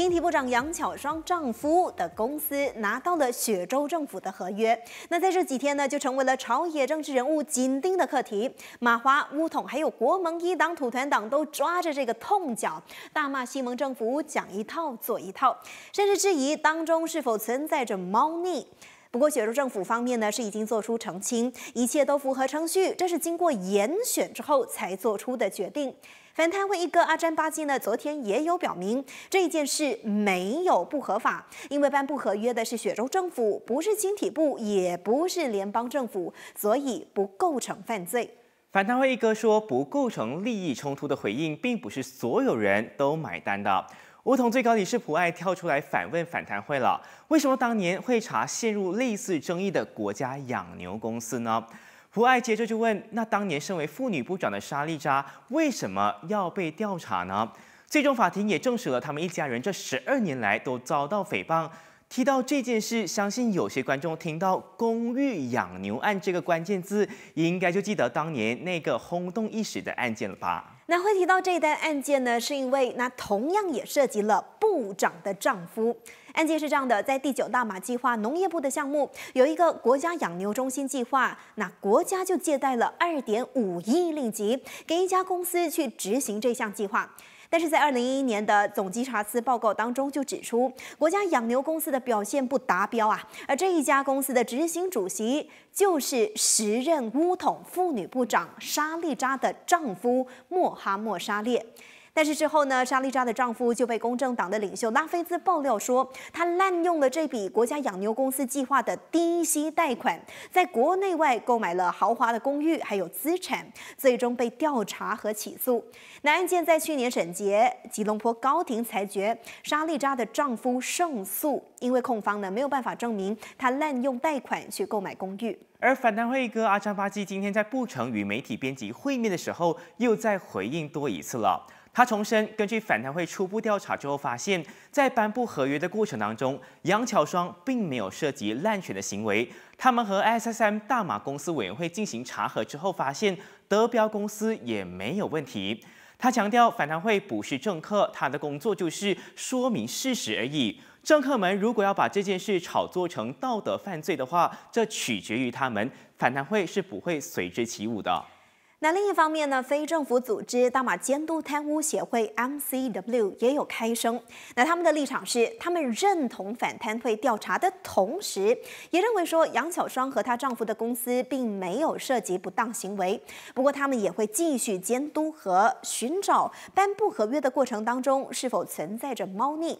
经济部长杨巧双丈夫的公司拿到了雪州政府的合约，那在这几天呢，就成为了朝野政治人物紧盯的课题。马华、乌统还有国盟一党土团党都抓着这个痛脚，大骂西盟政府讲一套做一套，甚至质疑当中是否存在着猫腻。不过，雪州政府方面呢是已经做出澄清，一切都符合程序，这是经过严选之后才做出的决定。反贪会一哥阿詹巴基呢昨天也有表明，这一件事没有不合法，因为颁布合约的是雪州政府，不是经体部，也不是联邦政府，所以不构成犯罪。反贪会一哥说不构成利益冲突的回应，并不是所有人都买单的。不同最高理事普爱跳出来反问反弹会了，为什么当年会查陷入类似争议的国家养牛公司呢？普爱接着就问，那当年身为妇女部长的沙丽扎为什么要被调查呢？最终法庭也证实了他们一家人这十二年来都遭到诽谤。提到这件事，相信有些观众听到“公寓养牛案”这个关键字，应该就记得当年那个轰动一时的案件了吧。那会提到这一单案件呢，是因为那同样也涉及了部长的丈夫。案件是这样的，在第九大马计划农业部的项目有一个国家养牛中心计划，那国家就借贷了二点五亿令吉给一家公司去执行这项计划。但是在二零一一年的总稽查司报告当中就指出，国家养牛公司的表现不达标啊，而这一家公司的执行主席就是时任乌统妇女部长沙利扎的丈夫莫哈莫沙列。但是之后呢，莎莉扎的丈夫就被公正党的领袖拉菲兹爆料说，他滥用了这笔国家养牛公司计划的低息贷款，在国内外购买了豪华的公寓还有资产，最终被调查和起诉。那案件在去年审结，吉隆坡高庭裁决莎莉扎的丈夫胜诉，因为控方呢没有办法证明他滥用贷款去购买公寓。而反贪会哥阿扎巴基今天在不城与媒体编辑会面的时候，又再回应多一次了。他重申，根据反贪会初步调查之后发现，在颁布合约的过程当中，杨桥双并没有涉及滥权的行为。他们和 SSM 大马公司委员会进行查核之后，发现德标公司也没有问题。他强调，反贪会不是政客，他的工作就是说明事实而已。政客们如果要把这件事炒作成道德犯罪的话，这取决于他们，反贪会是不会随之起舞的。那另一方面呢？非政府组织大马监督贪污协会 （M C W） 也有开声。那他们的立场是，他们认同反贪会调查的同时，也认为说杨巧双和她丈夫的公司并没有涉及不当行为。不过，他们也会继续监督和寻找颁布合约的过程当中是否存在着猫腻。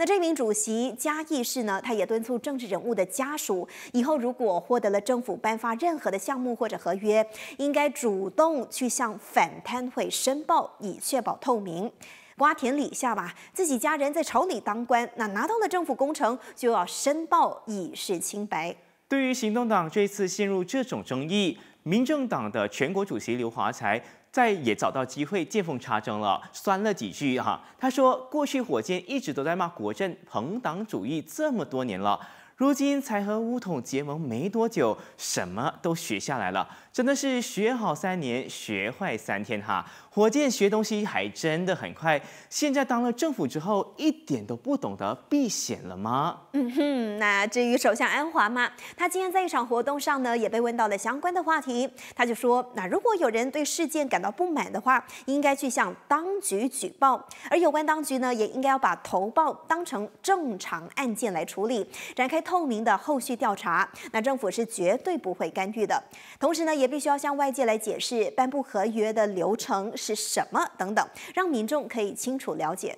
那这名主席嘉义市呢，他也敦促政治人物的家属，以后如果获得了政府颁发任何的项目或者合约，应该主动去向反贪会申报，以确保透明。瓜田李下吧，自己家人在朝里当官，那拿到了政府工程就要申报，以示清白。对于行动党这次陷入这种争议。民政党的全国主席刘华才再也找到机会见缝插针了，酸了几句哈。他说：“过去火箭一直都在骂国政朋党主义这么多年了。”如今才和乌统结盟没多久，什么都学下来了，真的是学好三年，学坏三天哈。火箭学东西还真的很快，现在当了政府之后，一点都不懂得避险了吗？嗯哼，那至于首相安华嘛，他今天在一场活动上呢，也被问到了相关的话题，他就说，那如果有人对事件感到不满的话，应该去向当局举报，而有关当局呢，也应该要把投报当成正常案件来处理，展开。透明的后续调查，那政府是绝对不会干预的。同时呢，也必须要向外界来解释颁布合约的流程是什么等等，让民众可以清楚了解。